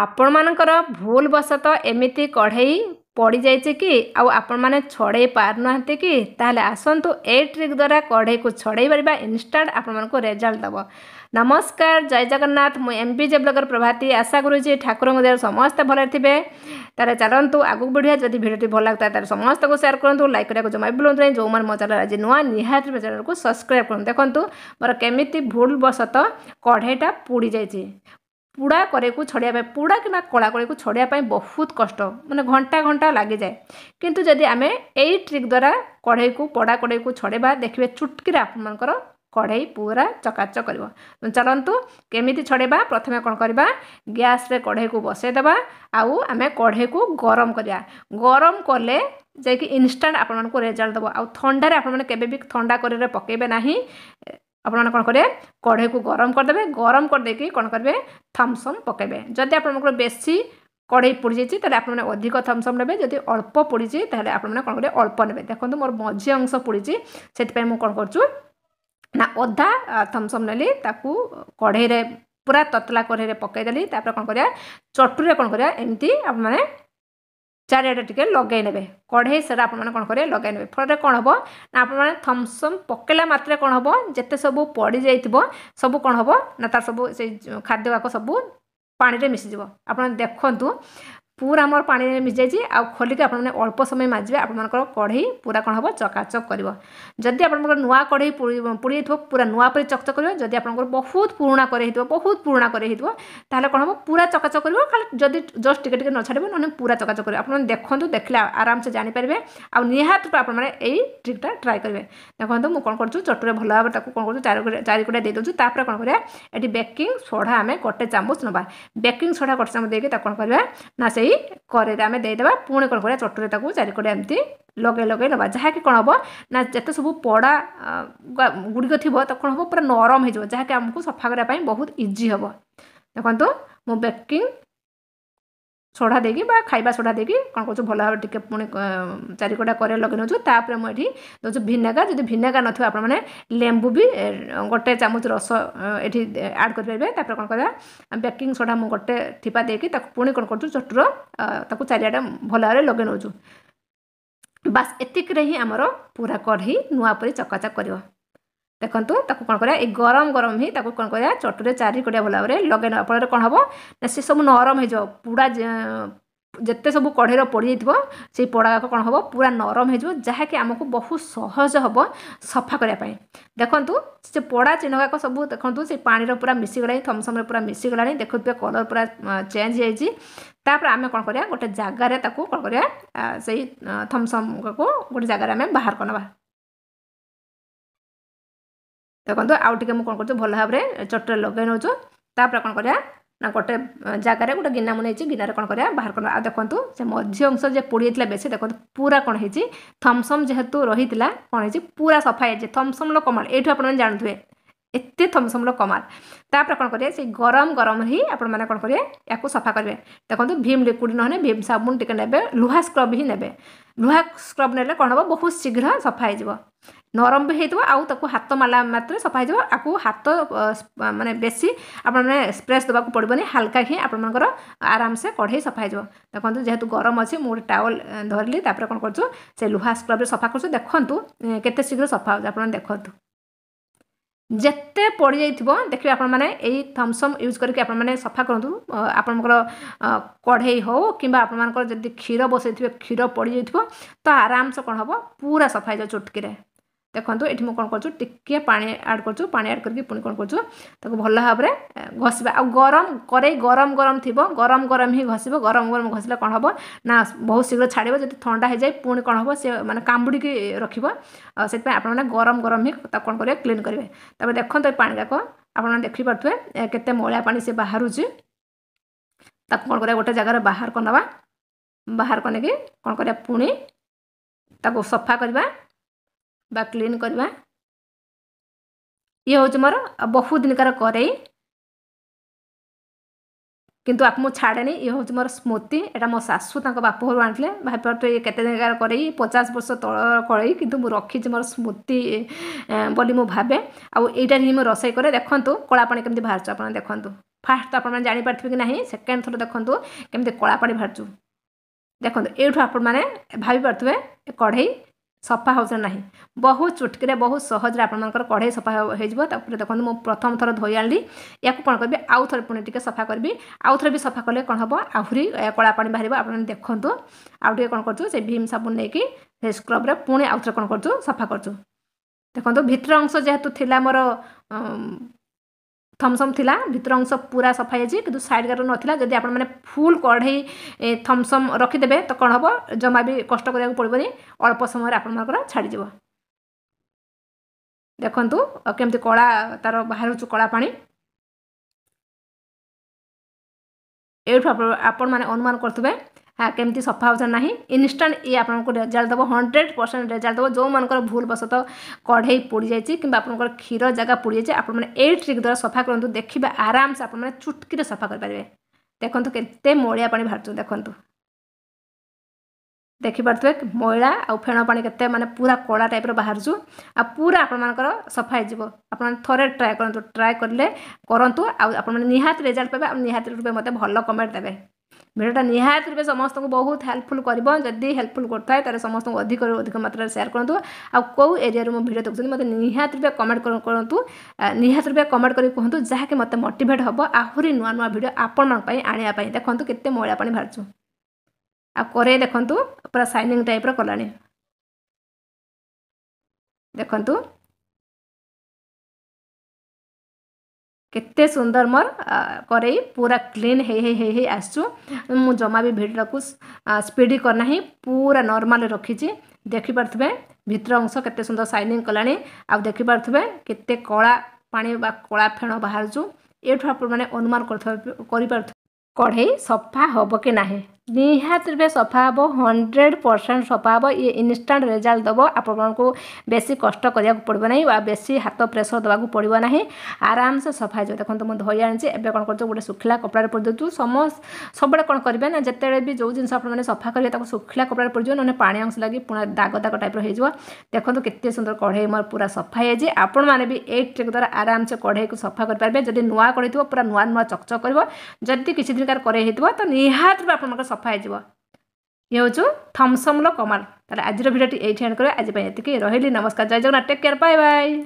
ଆପଣମାନଙ୍କର ଭୁଲବଶତଃ ଏମିତି କଢ଼େଇ ପଡ଼ିଯାଇଛି କି ଆଉ ଆପଣମାନେ ଛଡ଼େଇ ପାରୁନାହାନ୍ତି କି ତାହେଲେ ଆସନ୍ତୁ ଏ ଟ୍ରିକ୍ ଦ୍ୱାରା କଢ଼େଇକୁ ଛଡ଼େଇ ପାରିବା ଇନଷ୍ଟାଣ୍ଟ ଆପଣମାନଙ୍କୁ ରେଜଲ୍ଟ ଦେବ ନମସ୍କାର ଜୟ ଜଗନ୍ନାଥ ମୁଁ M B J blogger Prabhati ଆଶା କରୁଛି ଠାକୁରଙ୍କ ଦେହରେ ସମସ୍ତେ ଭଲରେ ଥିବେ ତାହେଲେ ଚାଲନ୍ତୁ ଆଗକୁ ବଢ଼ିବା ଯଦି ଭିଡ଼ିଓଟି ଭଲ ଲାଗୁଥାଏ ତାହେଲେ ସମସ୍ତଙ୍କୁ ସେୟାର କରନ୍ତୁ ଲାଇକ୍ କରିବାକୁ ଜମା ବି ଭୁଲନ୍ତୁ ନାହିଁ ଯେଉଁମାନେ ମୋ ଚ୍ୟାନେଲ୍ ଆଜି ନୂଆ ନିହାତି ଚ୍ୟାନେଲ୍କୁ ସବସ୍କ୍ରାଇବ୍ କରନ୍ତୁ ଦେଖନ୍ତୁ ମୋର କେମିତି ଭୁଲବଶତଃ କଢ଼େଇଟା ପୋଡ଼ି ଯାଇଛି পোড়া କରେକୁ ଛଡ଼େଇବା ପାଇଁ ପୋଡ଼ା କିମ୍ବା କଳା କରେକୁ ଛଡ଼େଇବା ପାଇଁ ବହୁତ କଷ୍ଟ ମାନେ ଘଣ୍ଟା ଘଣ୍ଟା ଲାଗିଯାଏ କିନ୍ତୁ ଯଦି ଆମେ ଏଇ ଟ୍ରିକ୍ ଦ୍ୱାରା କଢ଼େଇକୁ ପୋଡ଼ା କଢ଼େଇକୁ ଛଡ଼େଇବା ଦେଖିବେ ଚୁଟକିରେ ଆପଣମାନଙ୍କର କଢ଼େଇ ପୁରା ଚକାଚକ କରିବ ଚାଲନ୍ତୁ କେମିତି ଛଡ଼େଇବା ପ୍ରଥମେ କ'ଣ କରିବା ଗ୍ୟାସ୍ରେ କଢ଼େଇକୁ ବସାଇଦେବା ଆଉ ଆମେ କଢ଼େଇକୁ ଗରମ କରିବା ଗରମ କଲେ ଯାଇକି ଇନଷ୍ଟାଣ୍ଟ ଆପଣମାନଙ୍କୁ ରେଜଲ୍ଟ ଦେବ ଆଉ ଥଣ୍ଡାରେ ଆପଣମାନେ କେବେ ବି ଥଣ୍ଡା କରେଇରେ ପକାଇବେ ନାହିଁ আপনার কোণ করবে কড়াইকে গরম করেদেবে গরম করেদেকি কোণ করবে থামসম পকাইবে যদি আপনার বেশি কড়াই পড়ি যাই তাহলে আপনার অধিক থামসম নেবে যদি অল্প পড়িছে তাহলে আপনার কোণ করে অল্প নেবে দেখুন মোর মঝি অংশ পড়িছে সেপাই মু কোণ করছু না অধা থমসম নেলি তাকে কড়াইরে পুরা ততলা কড়াইরে পকাইদেলি তারপরে কোণ করা চটুরে কোণ করা এমতি আপনার ଚାରିଆଡ଼େ ଟିକେ ଲଗାଇ ନେବେ କଢ଼େଇ ସେଇଟା ଆପଣମାନେ କ'ଣ କରିବେ ଲଗାଇ ନେବେ ଫଳରେ କ'ଣ ହେବ ନା ଆପଣମାନେ ଥମ୍ସମ୍ ପକାଇଲା ମାତ୍ରେ କ'ଣ ହେବ ଯେତେ ସବୁ ପଡ଼ିଯାଇଥିବ ସବୁ କ'ଣ ହେବ ନା ତାର ସବୁ ସେଇ ଖାଦ୍ୟଯାକ ସବୁ ପାଣିରେ ମିଶିଯିବ ଆପଣ ଦେଖନ୍ତୁ ପୁରା ଆମର ପାଣିରେ ମିଶିଯାଇଛି ଆଉ ଖୋଲିକି ଆପଣମାନେ ଅଳ୍ପ ସମୟ ମାଜିବେ ଆପଣମାନଙ୍କର କଢ଼େଇ ପୁରା କ'ଣ ହେବ ଚକାଚକ୍ କରିବ ଯଦି ଆପଣଙ୍କର ନୂଆ କଢ଼େଇ ପୋଡ଼ି ହେଇଥିବ ପୁରା ନୂଆ ପରି ଚକଚକ୍ କରିବ ଯଦି ଆପଣଙ୍କର ବହୁତ ପୁରୁଣା କରେଇ ହେଇଥିବ ବହୁତ ପୁରୁଣା କରେଇ ହେଇଥିବ ତାହେଲେ କ'ଣ ହେବ ପୁରା ଚକାଚକ୍ କରିବ ଖାଲି ଯଦି ଜଷ୍ଟ ଟିକେ ଟିକେ ନ ଛାଡ଼ିବ ନହେଲେ ପୁରା ଚକାଚକ୍ କରିବ ଆପଣମାନେ ଦେଖନ୍ତୁ ଦେଖିଲେ ଆରାମସେ ଜାଣିପାରିବେ ଆଉ ନିହାତି ରୂପେ ଆପଣମାନେ ଏଇ ଟ୍ରିକ୍ଟା ଟ୍ରାଏ କରିବେ ଦେଖନ୍ତୁ ମୁଁ କ'ଣ କରୁଛୁ ଚଟୁରେ ଭଲ ଭାବରେ ତାକୁ କ'ଣ କରୁଛୁ ଚାରିକୋଟା ଦେଇ ଦେଉଛୁ ତାପରେ କ'ଣ କରିବା ଏଠି ବେକିଂ ସୋଡ଼ା ଆମେ ଗୋଟେ ଚାମଚ ନେବା ବେକିଂ ସୋଡ଼ା ଗୋଟେ ଚାମଚ ଦେଇକି ତାକୁ କ'ଣ କରିବା ନା ସେଇ ପୁଣି କରେରେ ଆମେ ଦେଇଦେବା ପୁଣି କ'ଣ କରିବା ଚଟୁରେ ତାକୁ ଚାରିକଡ଼େ ଏମିତି ଲଗେଇ ଲଗେଇ ନେବା ଯାହାକି କ'ଣ ହେବ ନା ଯେତେ ସବୁ ପଡ଼ା ଗୁଡ଼ିକ ଥିବ ତ କ'ଣ ହେବ ପୁରା ନରମ ହେଇଯିବ ଯାହାକି ଆମକୁ ସଫା କରିବା ପାଇଁ ବହୁତ ଇଜି ହେବ ଦେଖନ୍ତୁ ମୁଁ ବେକିଂ ସଢ଼ା ଦେଇକି ବା ଖାଇବା ସଢ଼ା ଦେଇକି କ'ଣ କରୁଛୁ ଭଲ ଭାବରେ ଟିକେ ପୁଣି ଚାରିକଟା କରେ ଲଗେଇ ନେଉଛୁ ତାପରେ ମୁଁ ଏଠି ଦେଉଛୁ ଭିନେଗାର ଯଦି ଭିନେଗାର ନଥିବ ଆପଣମାନେ ଲେମ୍ବୁ ବି ଗୋଟେ ଚାମଚ ରସ ଏଠି ଆଡ଼୍ କରିପାରିବେ ତାପରେ କ'ଣ କରିବା ବେକିଂ ସୋଡ଼ା ମୁଁ ଗୋଟେ ଠିପା ଦେଇକି ତାକୁ ପୁଣି କ'ଣ କରୁଛୁ ଚଟୁର ତାକୁ ଚାରିଆଡ଼େ ଭଲ ଭାବରେ ଲଗେଇ ନେଉଛୁ ବାସ୍ ଏତିକିରେ ହିଁ ଆମର ପୁରା କଢ଼େଇ ନୂଆ ପରି ଚକାଚକ କରିବ ଦେଖନ୍ତୁ ତାକୁ କ'ଣ କରିବା ଏଇ ଗରମ ଗରମ ହିଁ ତାକୁ କ'ଣ କରିବା ଚଟୁରେ ଚାରିକଡ଼ିଆ ଭଲ ଭାବରେ ଲଗାଇ ନେବା ଫଳରେ କ'ଣ ହେବ ନା ସେ ସବୁ ନରମ ହେଇଯିବ ପୁଡ଼ା ଯେତେ ସବୁ କଢ଼େଇର ପଡ଼ିଯାଇଥିବ ସେଇ ପୋଡ଼ାକ କ'ଣ ହେବ ପୁରା ନରମ ହେଇଯିବ ଯାହାକି ଆମକୁ ବହୁତ ସହଜ ହେବ ସଫା କରିବା ପାଇଁ ଦେଖନ୍ତୁ ସେ ପୋଡ଼ା ଚିହ୍ନଗାକ ସବୁ ଦେଖନ୍ତୁ ସେ ପାଣିର ପୁରା ମିଶିଗଲାଣି ଥମସମ୍ରେ ପୁରା ମିଶିଗଲାଣି ଦେଖୁଥିବେ କଲର୍ ପୁରା ଚେଞ୍ଜ ହେଇଯାଇଛି ତାପରେ ଆମେ କ'ଣ କରିବା ଗୋଟେ ଜାଗାରେ ତାକୁ କ'ଣ କରିବା ସେଇ ଥମସମ୍କୁ ଗୋଟେ ଜାଗାରେ ଆମେ ବାହାର କରିନେବା ଦେଖନ୍ତୁ ଆଉ ଟିକେ ମୁଁ କ'ଣ କରୁଛୁ ଭଲ ଭାବରେ ଚଟରେ ଲଗାଇ ନେଉଛୁ ତାପରେ କ'ଣ କରିବା ନା ଗୋଟେ ଜାଗାରେ ଗୋଟେ ଗିନା ମୁଁ ନେଇଛି ଗିନାରେ କ'ଣ କରିବା ବାହାର କରିବା ଆଉ ଦେଖନ୍ତୁ ସେ ମଝି ଅଂଶ ଯେ ପୋଡ଼ି ହେଇଥିଲା ବେଶୀ ଦେଖନ୍ତୁ ପୁରା କ'ଣ ହେଇଛି ଥମସମ୍ ଯେହେତୁ ରହିଥିଲା କ'ଣ ହେଇଛି ପୁରା ସଫା ହେଇଛି ଥମ୍ସମ୍ର କମାଲ ଏଇଠୁ ଆପଣମାନେ ଜାଣୁଥିବେ ଏତେ ଥମ୍ସମ୍ର କମାଲ ତାପରେ କ'ଣ କରିବେ ସେ ଗରମ ଗରମ ହିଁ ଆପଣମାନେ କ'ଣ କରିବେ ୟାକୁ ସଫା କରିବେ ଦେଖନ୍ତୁ ଭୀମ୍ ଲିକ୍ୱିଡ଼ ନହେଲେ ଭୀମ୍ ସାବୁନ ଟିକେ ନେବେ ଲୁହା ସ୍କ୍ରବ୍ ହିଁ ନେବେ ଲୁହା ସ୍କ୍ରବ୍ ନେଲେ କ'ଣ ହେବ ବହୁତ ଶୀଘ୍ର ସଫା ହେଇଯିବ নৰম বি হৈ আৰু তাক হাত মাৰিলে মাত্ৰ চফা হৈ যাব আকৌ হাত মানে বেছি আপোনাৰ স্প্ৰেছ দিব পাৰিবনি হালকা হি আপোনাৰ আৰামছে কঢ়াই চফা হৈ যাব দেখোন যিহেতু গৰম অঁ মোৰ টাৱল ধৰিলে তাৰপৰা কণ কৰো লুহা স্ক্ৰাবৰে চফা দেখোন দেখোঁ কেতিয়া শীঘ্ৰ চফা হ'ব আপোনাৰ দেখোঁ যেতে পৰি যাই দেখিব আপোনাৰ এই থমছম ইউজ কৰি আপোনাৰ চফা কৰো আপোনাৰ কঢ়াই হওক কিবা আপোনাৰ যদি ক্ষীৰ বচাই থাকিব ক্ষীৰ পৰি যাই তো আৰামছে কণ হ'ব পূৰা চফা হৈ যাব চুটকিৰে ଦେଖନ୍ତୁ ଏଠି ମୁଁ କ'ଣ କରୁଛୁ ଟିକିଏ ପାଣି ଆଡ଼୍ କରୁଛୁ ପାଣି ଆଡ଼୍ କରିକି ପୁଣି କ'ଣ କରୁଛୁ ତାକୁ ଭଲ ଭାବରେ ଘଷିବା ଆଉ ଗରମ କରେଇ ଗରମ ଗରମ ଥିବ ଗରମ ଗରମ ହିଁ ଘଷିବ ଗରମ ଗରମ ଘଷିଲେ କ'ଣ ହେବ ନା ବହୁତ ଶୀଘ୍ର ଛାଡ଼ିବ ଯଦି ଥଣ୍ଡା ହେଇଯାଏ ପୁଣି କ'ଣ ହେବ ସେ ମାନେ କାମୁଡ଼ିକି ରଖିବ ଆଉ ସେଥିପାଇଁ ଆପଣମାନେ ଗରମ ଗରମ ହିଁ ତାକୁ କ'ଣ କରିବେ କ୍ଲିନ୍ କରିବେ ତାପରେ ଦେଖନ୍ତୁ ଏ ପାଣିଯାକ ଆପଣମାନେ ଦେଖିପାରୁଥିବେ କେତେ ମଇଳା ପାଣି ସେ ବାହାରୁଛି ତାକୁ କ'ଣ କରିବା ଗୋଟେ ଜାଗାରେ ବାହାର କରିନେବା ବାହାର କରିନେକି କ'ଣ କରିବା ପୁଣି ତାକୁ ସଫା କରିବା বা କ୍ଲିନ୍ କରିବା ଇଏ ହେଉଛି ମୋର ବହୁ ଦିନକାର କରେଇ କିନ୍ତୁ ଆକୁ ମୁଁ ଛାଡ଼େନି ଇଏ ହେଉଛି ମୋର ସ୍ମୃତି ଏଇଟା ମୋ ଶାଶୁ ତାଙ୍କ ବାପ ଘରୁ ଆଣିଥିଲେ ଭାବିପାରୁଥିବେ ଇଏ କେତେ ଦିନକାର କରେଇ ପଚାଶ ବର୍ଷ ତଳର କରେଇ କିନ୍ତୁ ମୁଁ ରଖିଛି ମୋର ସ୍ମୃତି ବୋଲି ମୁଁ ଭାବେ ଆଉ ଏଇଟା ହିଁ ମୁଁ ରୋଷେଇ କରେ ଦେଖନ୍ତୁ କଳାପାଣି କେମିତି ବାହାରୁଛୁ ଆପଣ ଦେଖନ୍ତୁ ଫାର୍ଷ୍ଟ ତ ଆପଣମାନେ ଜାଣିପାରିଥିବେ କି ନାହିଁ ସେକେଣ୍ଡ ଥର ଦେଖନ୍ତୁ କେମିତି କଳାପାଣି ବାହାରୁଛୁ ଦେଖନ୍ତୁ ଏଇଠୁ ଆପଣମାନେ ଭାବିପାରୁଥିବେ କଢ଼େଇ ସଫା ହେଉଛି ନା ନାହିଁ ବହୁତ ଚୁଟକିରେ ବହୁତ ସହଜରେ ଆପଣଙ୍କର କଢ଼େଇ ସଫା ହୋଇଯିବ ତାପରେ ଦେଖନ୍ତୁ ମୁଁ ପ୍ରଥମ ଥର ଧୋଇ ଆଣିଲି ଏହାକୁ କ'ଣ କରିବି ଆଉ ଥରେ ପୁଣି ଟିକିଏ ସଫା କରିବି ଆଉ ଥରେ ବି ସଫା କଲେ କ'ଣ ହେବ ଆହୁରି କଳା ପାଣି ବାହାରିବ ଆପଣ ଦେଖନ୍ତୁ ଆଉ ଟିକିଏ କ'ଣ କରୁଛୁ ସେ ଭୀମ ସାବୁନ ନେଇକି ସେ ସ୍କ୍ରବ୍ରେ ପୁଣି ଆଉ ଥରେ କ'ଣ କରୁଛୁ ସଫା କରୁଛୁ ଦେଖନ୍ତୁ ଭିତର ଅଂଶ ଯେହେତୁ ଥିଲା ମୋର থমসম লা ভিতর অংশ পুরা সফা হয়েছে কিন্তু সাইড গার নথিলা যদি আপনার ফুল কড়াই থমসম রখিদেবে তো কম হব জমা বি কষ্ট করা পড়বনি অল্প সময় আপনার ছাড়িযোগ দেখন্তু কেমতি কলা তার বাহারুচু কলা পানি ଏଇଠୁ ଆପଣ ମାନେ ଅନୁମାନ କରୁଥିବେ କେମିତି ସଫା ହେଉଛନ୍ତି ନାହିଁ ଇନଷ୍ଟାଣ୍ଟ ଇଏ ଆପଣଙ୍କୁ ରେଜଲ୍ଟ ଦେବ ହଣ୍ଡ୍ରେଡ଼ ପରସେଣ୍ଟ ରେଜଲ୍ଟ ଦେବ ଯେଉଁମାନଙ୍କର ଭୁଲବଶତଃ କଢ଼େଇ ପୋଡ଼ିଯାଇଛି କିମ୍ବା ଆପଣଙ୍କର କ୍ଷୀର ଜାଗା ପୋଡ଼ିଯାଇଛି ଆପଣମାନେ ଏଇ ଟ୍ରିକ୍ ଦ୍ୱାରା ସଫା କରନ୍ତୁ ଦେଖିବେ ଆରାମସେ ଆପଣମାନେ ଚୁଟକିରେ ସଫା କରିପାରିବେ ଦେଖନ୍ତୁ କେତେ ମଇଳା ପାଣି ବାହାରୁଛନ୍ତି ଦେଖନ୍ତୁ ଦେଖିପାରୁଥିବେ ମଇଳା ଆଉ ଫେଣ ପାଣି କେତେ ମାନେ ପୁରା କଳା ଟାଇପ୍ର ବାହାରୁଛୁ ଆଉ ପୁରା ଆପଣମାନଙ୍କର ସଫା ହେଇଯିବ ଆପଣମାନେ ଥରେ ଟ୍ରାଏ କରନ୍ତୁ ଟ୍ରାଏ କଲେ କରନ୍ତୁ ଆଉ ଆପଣମାନେ ନିହାତି ରେଜଲ୍ଟ ପାଇବେ ଆଉ ନିହାତି ରୂପେ ମୋତେ ଭଲ କମେଣ୍ଟ ଦେବେ ভিডিওটা নিহতি রূপে সমস্ত বহুত হেল্পফুল করব যদি হেল্পফুল করুথায় তাহলে সমস্ত অধিক অধিক মাত্রায় সেয়ার করতু আউ এরিয়ার মো ভিডিও দেখুন মতো নিহতি রূপে কমেন্ট করতু নিহতি রূপে কমেন্ট করে কুহতু যাকে মতো মোটিভেট হব আহরি নূয়া নূয়া ভিডিও আপনার আনিয়া দেখুন কেতে ময়লা পা বাহারছু ଆଉ କରେଇ ଦେଖନ୍ତୁ ପୁରା ସାଇନିଂ ଟାଇପ୍ର କଲାଣି ଦେଖନ୍ତୁ କେତେ ସୁନ୍ଦର ମୋର କରେଇ ପୁରା କ୍ଲିନ୍ ହେଇ ହେଇ ହେଇ ହେଇ ଆସିଛୁ ମୁଁ ଜମା ବି ଭିଡ଼ିଟାକୁ ସ୍ପିଡ଼ି କରିନାହିଁ ପୁରା ନର୍ମାଲ୍ ରଖିଛି ଦେଖିପାରୁଥିବେ ଭିତର ଅଂଶ କେତେ ସୁନ୍ଦର ସାଇନିଂ କଲାଣି ଆଉ ଦେଖିପାରୁଥିବେ କେତେ କଳା ପାଣି ବା କଳା ଫେଣ ବାହାରୁଛୁ ଏଇଠୁ ଆପଣମାନେ ଅନୁମାନ କରିପାରୁଥିବେ କଢ଼େଇ ସଫା ହେବ କି ନାହିଁ ନିହାତି ରୂପେ ସଫା ହେବ ହଣ୍ଡ୍ରେଡ଼ ପରସେଣ୍ଟ ସଫା ହେବ ଇଏ ଇନଷ୍ଟାଣ୍ଟ ରେଜଲ୍ଟ ଦେବ ଆପଣମାନଙ୍କୁ ବେଶୀ କଷ୍ଟ କରିବାକୁ ପଡ଼ିବ ନାହିଁ ବା ବେଶୀ ହାତ ପ୍ରେସର ଦେବାକୁ ପଡ଼ିବ ନାହିଁ ଆରାମସେ ସଫା ହେଇଯିବ ଦେଖନ୍ତୁ ମୁଁ ଧୋଇ ଆଣିଛି ଏବେ କ'ଣ କରୁଛୁ ଗୋଟେ ଶୁଖିଲା କପଡ଼ାରେ ପଡ଼ିଦେଉଛୁ ସମସ୍ତ ସବୁବେଳେ କ'ଣ କରିବେ ନା ଯେତେବେଳେ ବି ଯେଉଁ ଜିନିଷ ଆପଣମାନେ ସଫା କରିବେ ତାକୁ ଶୁଖିଲା କପଡ଼ାରେ ପଡ଼ିଯିବ ନହେଲେ ପାଣି ଅଂଶ ଲାଗି ପୁଣି ଦାଗ ଦାଗ ଟାଇପ୍ର ହେଇଯିବ ଦେଖନ୍ତୁ କେତେ ସୁନ୍ଦର କଢ଼େଇ ମୋର ପୁରା ସଫା ହେଇଯାଇଛି ଆପଣମାନେ ବି ଏଇ ଟ୍ରିକ୍ ଦ୍ୱାରା ଆରାମସେ କଢ଼େଇକୁ ସଫା କରିପାରିବେ ଯଦି ନୂଆ କଢ଼େଇ ଥିବ ପୁରା ନୂଆ ନୂଆ ଚକଚକ କରିବ ଯଦି କିଛି ଦିନକାର କରେଇ ହେଇଥିବ ତ ନିହାତି ଆପଣଙ୍କର ସଫା ହେଇଯିବ ଇଏ ହେଉଛୁ ଥମସମ୍ର କମାଲ ତାହେଲେ ଆଜିର ଭିଡ଼ିଓଟି ଏଇଠି ଏଣ୍ଡ କରିବା ଆଜି ପାଇଁ ଏତିକି ରହିଲି ନମସ୍କାର ଜୟ Jagannath take care bye bye